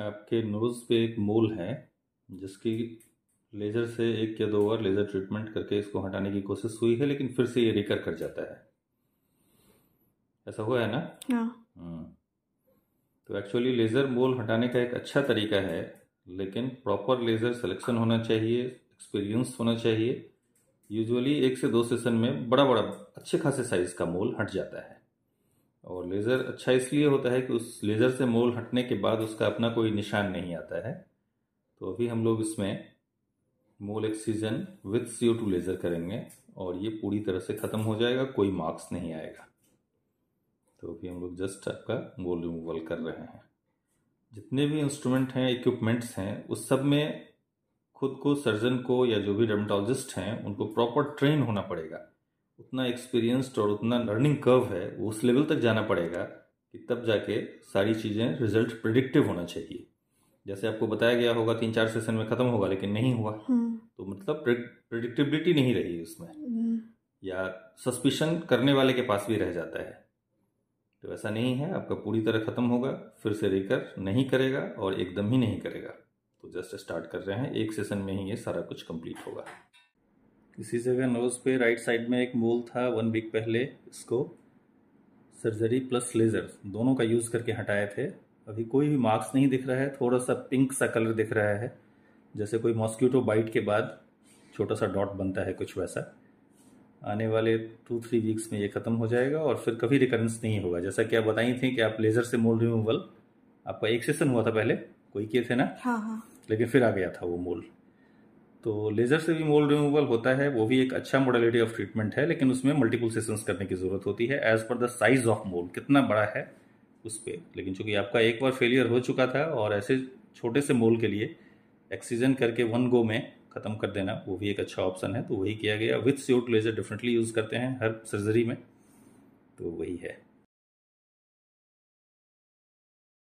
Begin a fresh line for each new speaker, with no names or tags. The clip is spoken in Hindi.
आपके नोज़ पे एक मोल है जिसकी लेज़र से एक या दो बार लेज़र ट्रीटमेंट करके इसको हटाने की कोशिश हुई है लेकिन फिर से ये रिकर कर जाता है ऐसा हुआ है ना हाँ। हाँ। तो एक्चुअली लेज़र मोल हटाने का एक अच्छा तरीका है लेकिन प्रॉपर लेज़र सिलेक्शन होना चाहिए एक्सपीरियंस होना चाहिए यूजुअली एक से दो सेशन में बड़ा बड़ा अच्छे खासे साइज़ का मोल हट जाता है और लेज़र अच्छा इसलिए होता है कि उस लेज़र से मोल हटने के बाद उसका अपना कोई निशान नहीं आता है तो अभी हम लोग इसमें mole excision with C two laser करेंगे और ये पूरी तरह से ख़त्म हो जाएगा कोई मार्क्स नहीं आएगा तो अभी हम लोग जस्ट आपका मोल रिमूवल कर रहे हैं जितने भी इंस्ट्रूमेंट हैं इक्विपमेंट्स हैं उस सब में खुद को सर्जन को या जो भी डर्मेटोलॉजिस्ट हैं उनको प्रॉपर ट्रेन होना पड़ेगा उतना एक्सपीरियंस्ड और उतना लर्निंग कर्व है वो उस लेवल तक जाना पड़ेगा कि तब जाके सारी चीज़ें रिजल्ट प्रिडिक्टिव होना चाहिए जैसे आपको बताया गया होगा तीन चार सेशन में ख़त्म होगा लेकिन नहीं हुआ हम्म। तो मतलब प्रिडिक्टिबिलिटी नहीं रही उसमें हम्म। या सस्पिशन करने वाले के पास भी रह जाता है तो ऐसा नहीं है आपका पूरी तरह ख़त्म होगा फिर से लेकर नहीं करेगा और एकदम ही नहीं करेगा तो जस्ट स्टार्ट कर रहे हैं एक सेशन में ही ये सारा कुछ कंप्लीट होगा किसी जगह नोज़ पे राइट साइड में एक मोल था वन वीक पहले इसको सर्जरी प्लस लेज़र दोनों का यूज़ करके हटाए थे अभी कोई भी मार्क्स नहीं दिख रहा है थोड़ा सा पिंक सा कलर दिख रहा है जैसे कोई मॉस्क्यूटो बाइट के बाद छोटा सा डॉट बनता है कुछ वैसा आने वाले टू थ्री वीक्स में ये ख़त्म हो जाएगा और फिर कभी रिकरेंस नहीं होगा जैसा कि आप बताई थी कि आप लेज़र से मोल रिमूवल आपका एक सेशन हुआ था पहले कोई किए थे ना हाँ हाँ लेकिन फिर आ गया था वो मोल तो लेजर से भी मोल रिमूवल होता है वो भी एक अच्छा मोडलिटी ऑफ ट्रीटमेंट है लेकिन उसमें मल्टीपल सेशंस करने की ज़रूरत होती है as per the size of mole कितना बड़ा है उस पर लेकिन चूंकि आपका एक बार फेलियर हो चुका था और ऐसे छोटे से मोल के लिए एक्सीजन करके वन गो में ख़त्म कर देना वो भी एक अच्छा ऑप्शन है तो वही किया गया विथ स्यूट लेजर डिफरेंटली यूज़ करते हैं हर सर्जरी में तो वही है